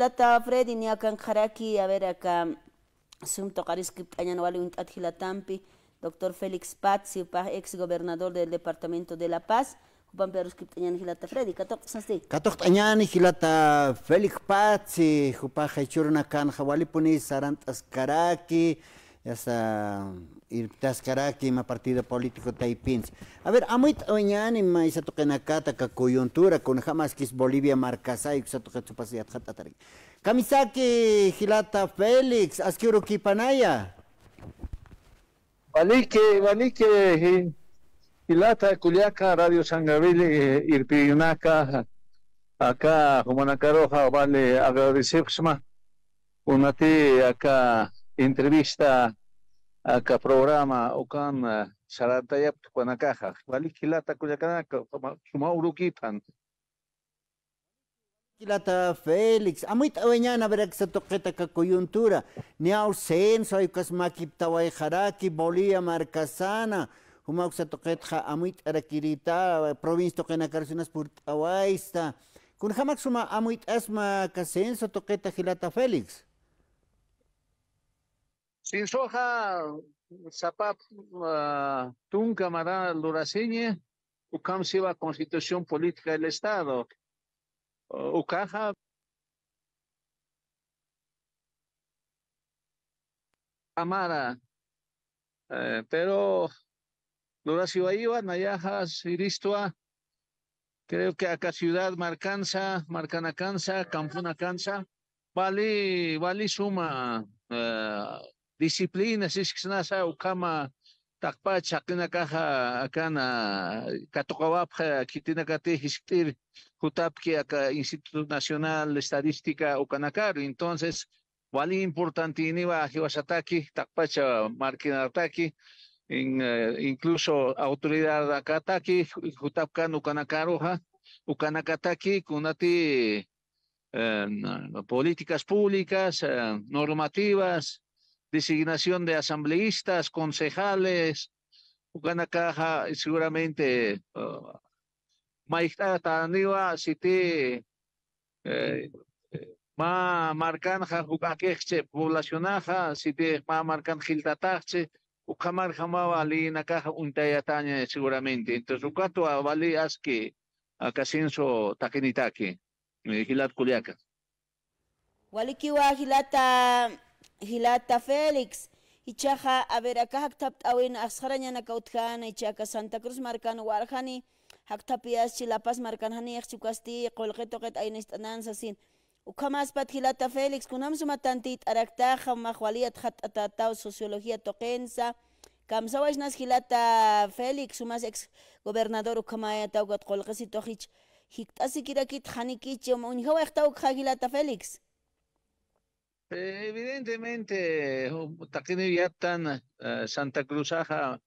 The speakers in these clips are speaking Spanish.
Freddy فريدي نيا a ver acá sumto كام سوم تقاريس كبتانيان والي un تامبي doctor Félix Paz, ex gobernador del departamento de La Paz, Juan Pedro Skiptañan Gilata Freddy, Katok Sasti. Hilata Tañan Gilata Félix Pazzi, una canja Kan, Sarantas Karaki, hasta irtascaraki ima partido político taipins. A ver, a en oñani cata isatokenakata ka coyuntura que es Bolivia se su isatoketzupasiyat jatatari. Kamisaki Gilata Félix, Panaya Valique, valique, Gilata, Culiaca, Radio San Gabriel, eh, acá Irpiyunaca, acá, caroja, vale, agradecer más. Pues, Una acá entrevista aka programa ukan sharatayap eh, tukwanakajak walikilata kullakanaka suma urukipan Kilata Félix, amuit aweñana vera que se toqueta ka coyuntura, ni ausenso, censo ay kas makiptaway jaraki Bolivia marcasana, huma se toqueta amuit arakirita provincia toquena carcinas purtawaista, kun hamak suma amuit asma ka censo toqueta Gilata Félix. Sin soja, zapap, ah, tunca, luraciñe, ucam constitución política del Estado. Ah, ucaja, amara, eh, pero luraciba iba, nayajas, iristua, creo que acá ciudad marcanza, marcana cansa, campuna cansa, Bali, suma, eh, disciplinas sa ukama taqpacha qina kaja akana katoqawapja que hispir jutapki acá Instituto Nacional de Estadística ocanacar Entonces, vale importante ni iniba hiwashataki, taqpacha en eh, incluso autoridad akataki, jutapkan ukanakaroja, ukanakataki, kunati eh, políticas públicas, eh, normativas, designación de asambleístas, concejales, caja seguramente Maikta Taniwa, Siti, Ma Marcanja, Jugaqueche, Poblacionaja, Siti, Ma Marcan Giltatache, Ukamar Jamaba, Linakaja, Untayataña, seguramente. Entonces, Ucato, Avali, Aski, Acasenso, Taquenitaque, eh, Gilat Culiaca. Walikiwa Gilata. Hilata Félix, ichaja, a ver, acá jactap awin asjarañana kautjana, ichaca Santa Cruz marcano warjani, jactapias chilapaz marcanjani, exchu castilla, colgeto get ainestananza sin. Ukamaspat hilata Félix, kunam sumatantit, araktaja, majualiat jatatau, sociología toquensa, kamsawashnas hilata Félix, sumas ex gobernador ukamaya taugat colgesito hich, hictasi kirakit, janikichi, unjawak tauk Gilata Félix. Eh, evidentemente, oh, Taquini ya tan eh, eh, Santa Cruzaja,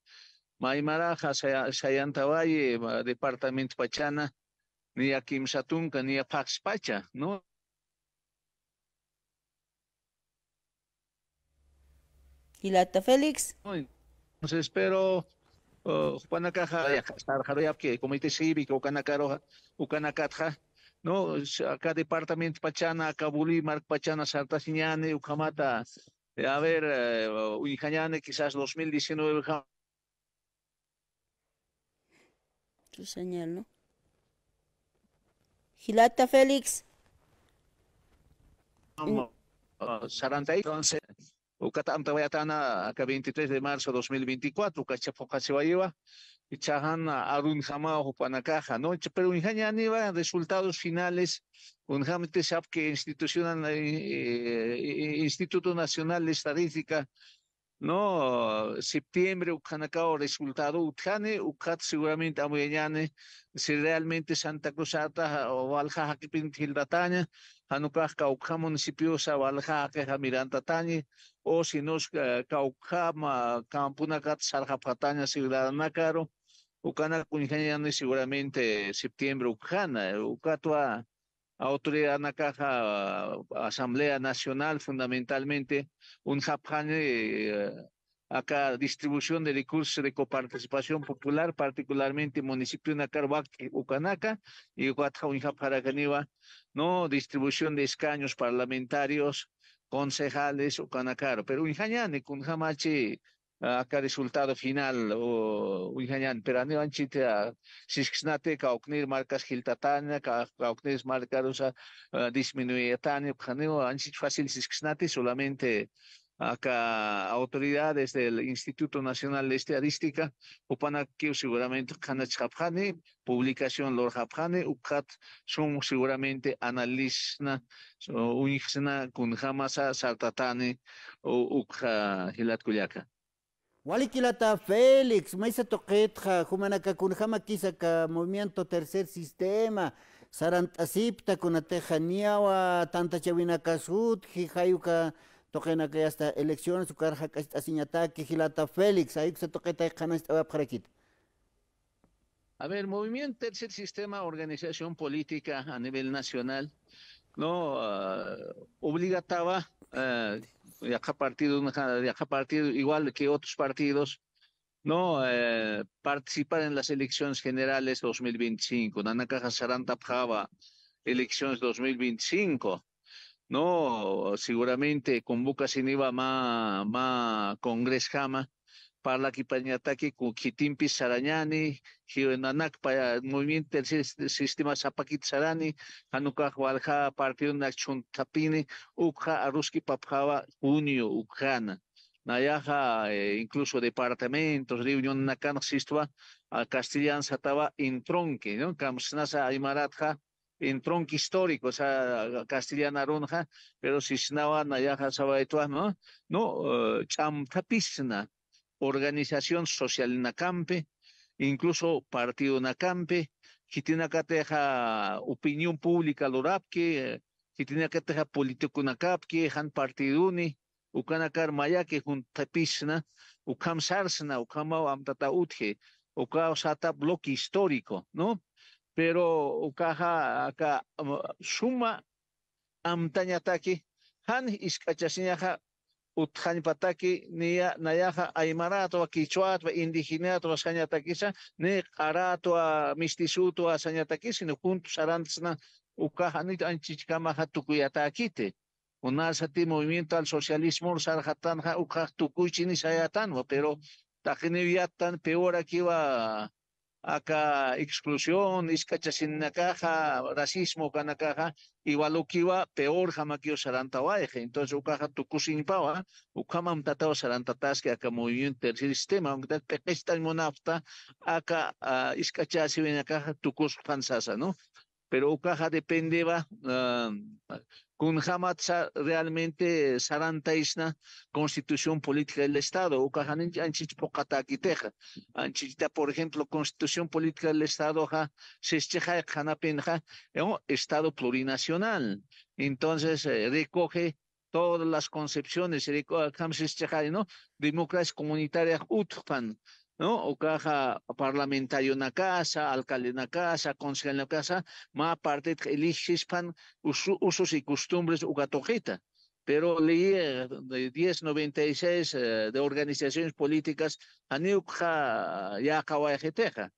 Maimaraja, Sayantavalle, Departamento Pachana, ni a Satunka, ni a Pax Pacha, ¿no? ¿Y la Félix? Entonces, espero, oh, Juanacaja, Caja, Sarjaroyap, que comité cívico, Ucanacaro, Ucanacatja, ¿no? Acá departamento Pachana, Cabulí, Marc Pachana, Sartasiñane, Ucamata, eh, a ver, uh, quizás 2019. Tu señal, ¿no? Gilata Félix. Vamos, entonces ukata antawayatana el 23 de marzo de 2024 se va y un qasiwaywa o arunjama upanacaja no pero unjañaniwa resultados finales un jamete sap que institucional eh, eh, eh, instituto nacional de estadística ¿no? Septiembre, Ucanacao, resultado ukhane eh, Ucat seguramente Amuyañane, ah, eh, si realmente Santa Cruzata, o Valja, que Hildataña, Hanukas, ah, pues, Cauca, municipio, Sabalja, que Tañe, o si no, eh, Cauca, Campunacat, Sarjapataña, Ciudad Nácaro, Ucana, Cunjañane, seguramente septiembre, Ucana, Ucatua, autoridad caja asamblea nacional fundamentalmente un japjane eh, acá distribución de recursos de coparticipación popular particularmente municipio nakarwak ucanaca y no distribución de escaños parlamentarios concejales ucanacaro pero unjañane con aká resultado final uihañan peraneuanchita sisqsnate kawaknir marcas ka kawaknir marcarusa disminuyataña pqanewa pues, anchit fácil sisqsnate solamente acá autoridades del Instituto Nacional de Estadística, para que seguramente kanachapjani, publicación lor japjani, ukat son seguramente analisna, unixna kun jamasa sartatane ukha hilat kuyaka. Walikilata Félix, Maisa Toquetja, Kunjama Kisaka, Movimiento Tercer Sistema, Sarantasipta, Kunateja Niawa, Tanta Kasut, Jijayuka, Tojena que hasta elecciones, Ukarja Asiñataki, Gilata Félix, ahí se toqueta aquí. A ver, Movimiento Tercer Sistema, organización política a nivel nacional, no uh, ah, obligataba uh, ah, de acá partido, de partido, igual que otros partidos, ¿no? Eh, participar en las elecciones generales 2025, Nanakaja Saranta elecciones 2025, ¿no? Seguramente con sin más ma, Congres Jama, que con kitimpi Sarañani, Jivenanak para eh, movimiento del sistema Zapakit Sarani, Hanuka Walja, partido chuntapini, Ukha Aruski Papjava, Junio, ukhana. Nayaja, eh, incluso departamentos, reunión, nakan a castellan Sataba, en tronque, ¿no? Kamsnasa Aymaratja, en tronque histórico, o sea, castellana ronja, pero si snaba nayaja sabaetua, ¿no? No, eh, tapisna. Organización Social en acampe, incluso Partido en Nacampe, tener Opinión Pública Lorapke, teja Político Nacapke, Han Partiduni, Ukanakar un Juntapisna, Ukam Sarsna, ukan Bloque Histórico, ¿no? Pero Ukaja acá um, Suma Han utqallpataki niya nayaqa aymaratwa quichuatwa indigenatwa Sanyatakisa, ni qaratwa mistisutwa sañatakisi no juntos arantasna ukaja nita tukuyatakite unasa ti movimiento al socialismo ha uqaj tukuychini pero yatan peor va acá exclusión, caja racismo kanakaja, igual ukiwa peor saranta sarantawaje. Entonces ukaja tukusinpawa, ukamam tatao sarantataske acá movimiento tercer sistema, aunque pekestan monafta, acá uh, ah, iskachasi caja tukus panzasa, ¿no? pero ucaja dependeba ah, con jamás realmente eh, saranta constitución política del estado ucaja por ejemplo constitución política del estado ja un eh, oh, estado plurinacional entonces eh, recoge todas las concepciones ¿no? democracia comunitaria utpan no? O caja parlamentario la casa, alcalde la casa, en la casa, más aparte sus usos y costumbres ugatojita. Pero leí eh, de 1096 eh, de organizaciones políticas, niuca ya kawajeteja.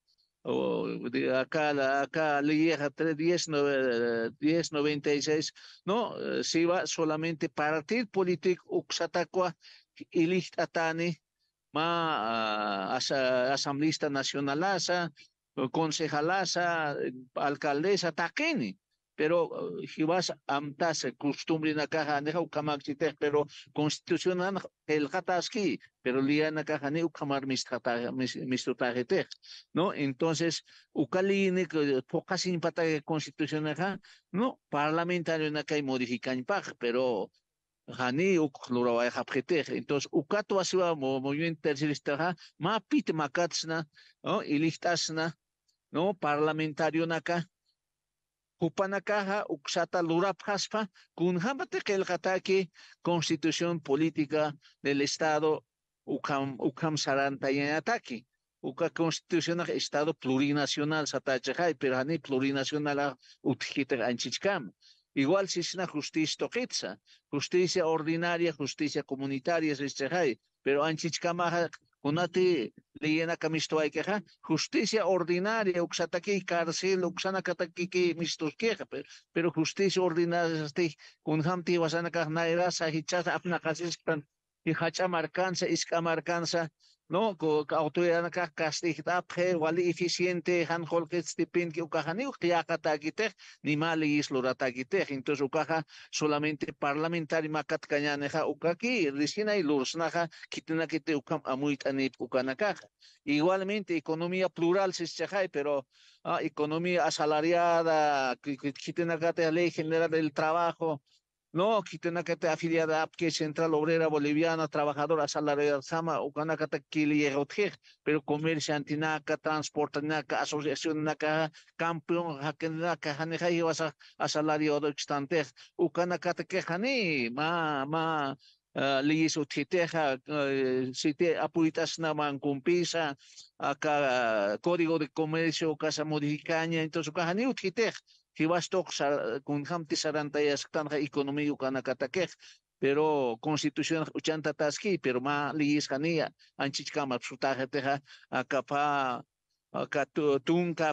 O de acá, acá leí 1096, eh, no, si va solamente partir político uxatacua, y atani, ma asa, asamblista nacionalaza, alcaldesa, taqueni. Pero vas eh, amtase costumbre la caja pero constitucional el jataski, pero liana caja camar ukamar mistrutajetej, ¿no? Entonces, ucaline pocas pataje constitucional, no, parlamentario en acá hay modifican pero gani uklurawa japjetej. Entonces, ukat wasiwa movimiento tercerista ma pit makatsna, ¿no? Ilistasna, ¿no? Parlamentario naka. ja, uksata lurapjaspa, kunhamate kelgataki, constitución política del Estado, ukam, ukam sarantayanataki. Uka constitución Estado plurinacional, satachajai, pero hani plurinacional utjitag anchichkam. Igual si es una justicia toquetza, justicia ordinaria, justicia comunitaria, es este pero anchichkamaja, unati, leyena kamistoay queja, justicia ordinaria, uxataki cárcel, uxana katakiki mistos queja, pero justicia ordinaria, este, asti, kunhamti wasana kajnaira, sahichata apna kasis, y hacha marcanza, isca marcanza, ¿no? Autoridad pre wali eficiente, han holkets tipin que ukahani, ukiaka tagitech, ni mali islura tagitech. Entonces ukaja solamente parlamentario makat ukaki, risina y lursnaja, kitena kite ukam amuitanip ukanakaja. Igualmente, economía plural se pero ah, economía asalariada, kitena kate ley general del trabajo, no, te afiliada que Central Obrera Boliviana, trabajadora asalariada Sama, Ukanakata Kilierotje, pero comercio, pero transporte Naca, asociación Naca, campeón Hakenaka, y vas a de Xtante, que ma, ma, ah, Liso Titeja, eh, si te apuitas acá Código de Comercio, Casa Modificaña, entonces Kajani Utiteja hiwashtaq economía sarantayasqtanqa economiyuq Cataque, pero Constitución uchanta taski pero ma anchich kama acapa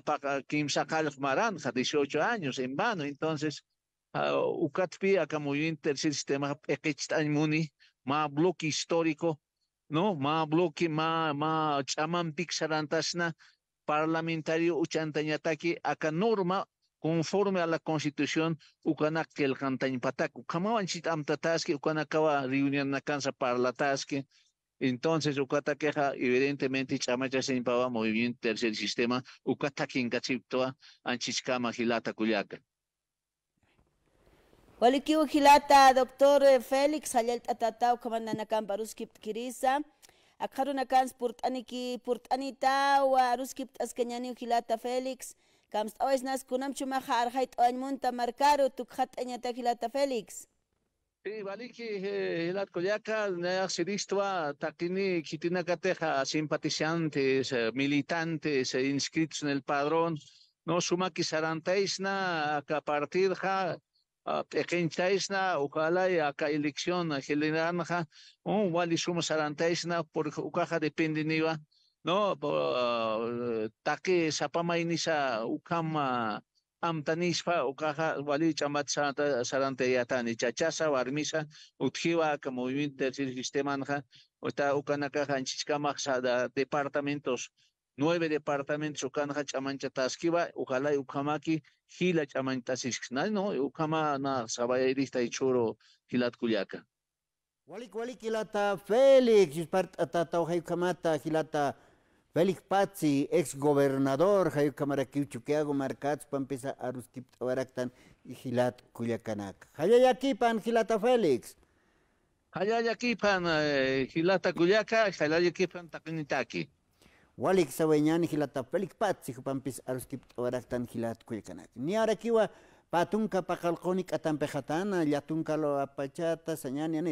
para Maranja, 18 años en vano. Entonces, Ucatpi, acá muy tercer sistema, Muni, bloque histórico, ¿no? Más bloque, ma más chaman pixarantasna, parlamentario Uchantañataki, acá norma, conforme a la constitución ucana que el cantañpatacu kamawanchit amtataski ucana kawa reunión na cansa parlataski entonces ucata queja evidentemente chamacha senpaba movimiento tercer sistema ucata quincachiptoa anchiskama hilata culiaca Walikiu hilata doctor eh, Félix Hayal Tatatau Kamandana Kambaruski Kirisa Akharuna Kans Purtaniki Purtanita Waruski Askanyani Hilata Félix Kamst oisnas kunam shumaja arjait oañmunta markaru tukhat eñata hilata Félix. Sí, valiki hilat koyaka neak siristwa takini kitina kateja simpatizantes, militantes inscritos en el padrón, no suma kisarantaisna a partir ja ekenchaisna ojalá y acá elección ja un vali suma sarantaisna por ukaja depende va no taque sapama inisa ukama Amtanispa, ukaja wali chamat sarante yatani chachasa warmisa utjiwa ka movimiento del sistema nja uta ukanaka sada departamentos nueve departamentos Ucana, chamancha Tasquiva, ukala ukamaki gila chamanta siskna no ukama na sabayarista ichuro gilat Kuyaka. wali wali kilata Félix, tata gilata Félix Pazzi, ex gobernador, Jayo Camaraquiuchuqueago, Marcats, Pampisa, aruskip, Tabaractan y Gilat, Cuyacanac. pan Gilata Félix. pan eh, Gilata Cuyaca, Jayayaquipan, takinitaki. Walik Sabeñan, Gilata Félix Pazzi, Pampis, Aruskip Tabaractan, Gilat, Cuyacanac. Ni Patunka Patunca, Pacalcónic, Atampejatana, Yatunca, apachata Sañani, alo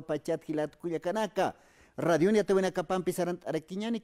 Alwapachat, Gilat, Cuyacanaca. Radio Nia Tehuenacapan, Pisarant,